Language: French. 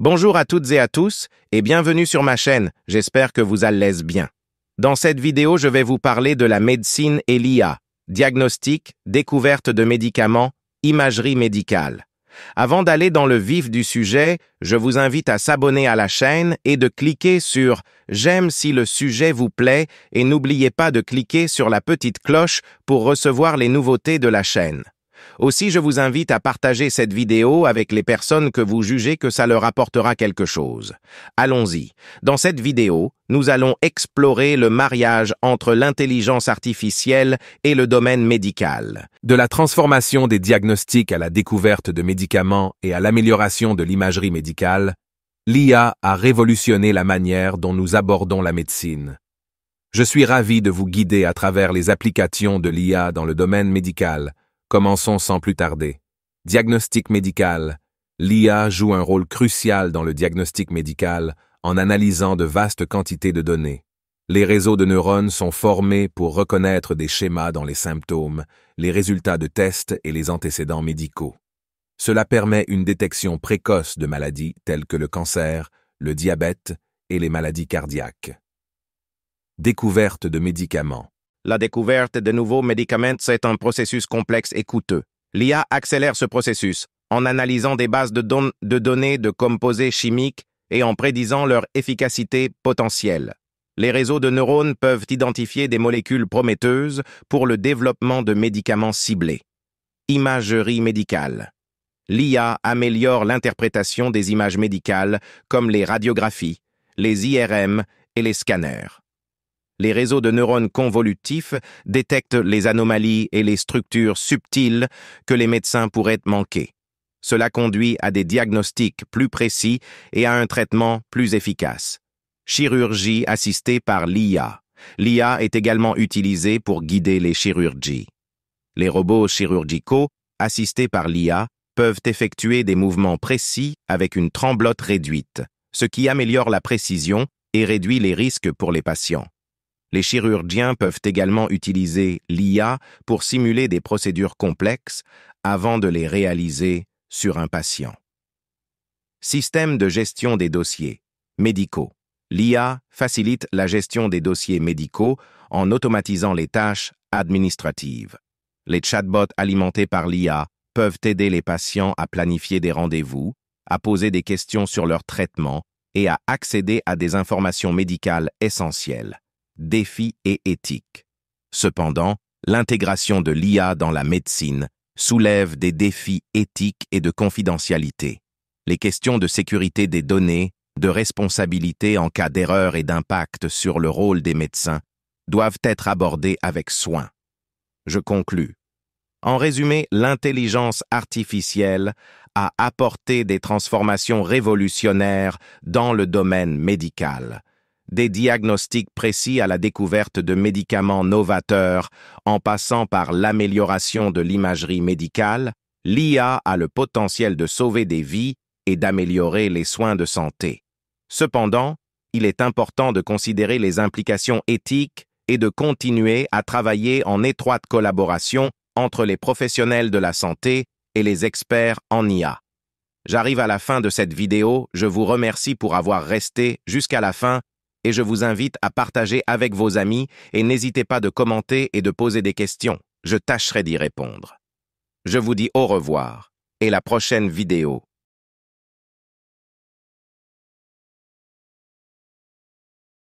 Bonjour à toutes et à tous et bienvenue sur ma chaîne, j'espère que vous allez bien. Dans cette vidéo, je vais vous parler de la médecine et l'IA, diagnostic, découverte de médicaments, imagerie médicale. Avant d'aller dans le vif du sujet, je vous invite à s'abonner à la chaîne et de cliquer sur « J'aime si le sujet vous plaît » et n'oubliez pas de cliquer sur la petite cloche pour recevoir les nouveautés de la chaîne. Aussi, je vous invite à partager cette vidéo avec les personnes que vous jugez que ça leur apportera quelque chose. Allons-y. Dans cette vidéo, nous allons explorer le mariage entre l'intelligence artificielle et le domaine médical. De la transformation des diagnostics à la découverte de médicaments et à l'amélioration de l'imagerie médicale, l'IA a révolutionné la manière dont nous abordons la médecine. Je suis ravi de vous guider à travers les applications de l'IA dans le domaine médical, Commençons sans plus tarder. Diagnostic médical. L'IA joue un rôle crucial dans le diagnostic médical en analysant de vastes quantités de données. Les réseaux de neurones sont formés pour reconnaître des schémas dans les symptômes, les résultats de tests et les antécédents médicaux. Cela permet une détection précoce de maladies telles que le cancer, le diabète et les maladies cardiaques. Découverte de médicaments. La découverte de nouveaux médicaments, est un processus complexe et coûteux. L'IA accélère ce processus en analysant des bases de données de composés chimiques et en prédisant leur efficacité potentielle. Les réseaux de neurones peuvent identifier des molécules prometteuses pour le développement de médicaments ciblés. Imagerie médicale. L'IA améliore l'interprétation des images médicales comme les radiographies, les IRM et les scanners les réseaux de neurones convolutifs détectent les anomalies et les structures subtiles que les médecins pourraient manquer. Cela conduit à des diagnostics plus précis et à un traitement plus efficace. Chirurgie assistée par l'IA. L'IA est également utilisée pour guider les chirurgies. Les robots chirurgicaux, assistés par l'IA, peuvent effectuer des mouvements précis avec une tremblote réduite, ce qui améliore la précision et réduit les risques pour les patients. Les chirurgiens peuvent également utiliser l'IA pour simuler des procédures complexes avant de les réaliser sur un patient. Système de gestion des dossiers médicaux. L'IA facilite la gestion des dossiers médicaux en automatisant les tâches administratives. Les chatbots alimentés par l'IA peuvent aider les patients à planifier des rendez-vous, à poser des questions sur leur traitement et à accéder à des informations médicales essentielles défis et éthiques. Cependant, l'intégration de l'IA dans la médecine soulève des défis éthiques et de confidentialité. Les questions de sécurité des données, de responsabilité en cas d'erreur et d'impact sur le rôle des médecins doivent être abordées avec soin. Je conclus. En résumé, l'intelligence artificielle a apporté des transformations révolutionnaires dans le domaine médical des diagnostics précis à la découverte de médicaments novateurs, en passant par l'amélioration de l'imagerie médicale, l'IA a le potentiel de sauver des vies et d'améliorer les soins de santé. Cependant, il est important de considérer les implications éthiques et de continuer à travailler en étroite collaboration entre les professionnels de la santé et les experts en IA. J'arrive à la fin de cette vidéo, je vous remercie pour avoir resté jusqu'à la fin et je vous invite à partager avec vos amis et n'hésitez pas de commenter et de poser des questions. Je tâcherai d'y répondre. Je vous dis au revoir et la prochaine vidéo